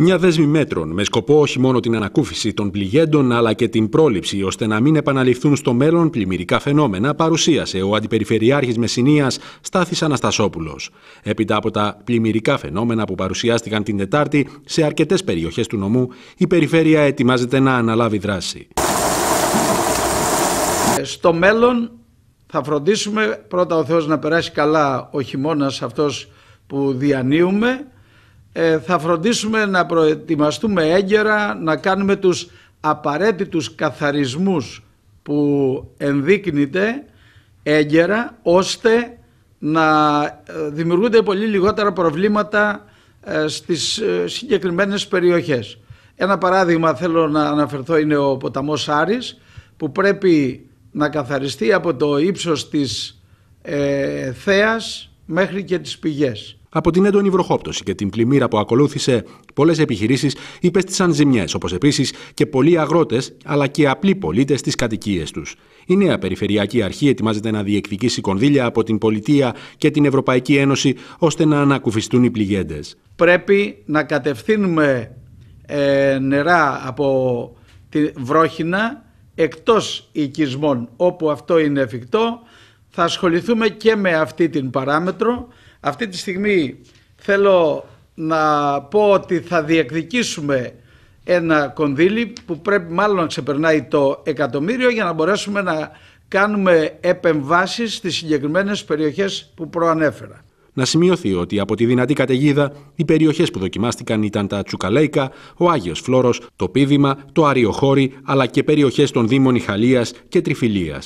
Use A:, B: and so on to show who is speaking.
A: Μια δέσμη μέτρων με σκοπό όχι μόνο την ανακούφιση των πληγέντων αλλά και την πρόληψη ώστε να μην επαναληφθούν στο μέλλον πλημμυρικά φαινόμενα παρουσίασε ο Αντιπεριφερειάρχης Μεσσηνίας Στάθης Αναστασόπουλος. Έπειτα από τα πλημμυρικά φαινόμενα που παρουσιάστηκαν την Τετάρτη σε αρκετές περιοχές του νομού η Περιφέρεια ετοιμάζεται να αναλάβει δράση.
B: Ε, στο μέλλον θα φροντίσουμε πρώτα ο Θεός να περάσει καλά ο χειμώνας αυτός που διανύουμε ε, θα φροντίσουμε να προετοιμαστούμε έγκαιρα, να κάνουμε τους απαραίτητους καθαρισμούς που ενδείκνυται έγκαιρα, ώστε να ε, δημιουργούνται πολύ λιγότερα προβλήματα ε, στις συγκεκριμένες περιοχές. Ένα παράδειγμα θέλω να αναφερθώ είναι ο ποταμός Άρης που πρέπει να καθαριστεί από το ύψος της ε, Θέας μέχρι και τις πηγές.
A: Από την έντονη βροχόπτωση και την πλημμύρα που ακολούθησε, πολλές επιχειρήσεις υπέστησαν ζημιές, όπως επίσης και πολλοί αγρότες αλλά και απλοί πολίτες στις κατοικίες τους. Η νέα Περιφερειακή Αρχή ετοιμάζεται να διεκδικήσει κονδύλια από την Πολιτεία και την Ευρωπαϊκή Ένωση ώστε να ανακουφιστούν οι πληγέντες.
B: Πρέπει να κατευθύνουμε ε, νερά από τη βρόχινα εκτός οικισμών όπου αυτό είναι εφικτό θα ασχοληθούμε και με αυτή την παράμετρο. Αυτή τη στιγμή θέλω να πω ότι θα διεκδικήσουμε ένα κονδύλι που πρέπει μάλλον να ξεπερνάει το εκατομμύριο για να μπορέσουμε να κάνουμε επεμβάσεις στις συγκεκριμένες περιοχές που προανέφερα.
A: Να σημειωθεί ότι από τη δυνατή καταιγίδα οι περιοχές που δοκιμάστηκαν ήταν τα Τσουκαλέικα, ο Άγιος Φλόρο,
B: το Πίδημα, το Αριοχώρι αλλά και περιοχές των Δήμων Ιχαλίας και Τριφυλίας.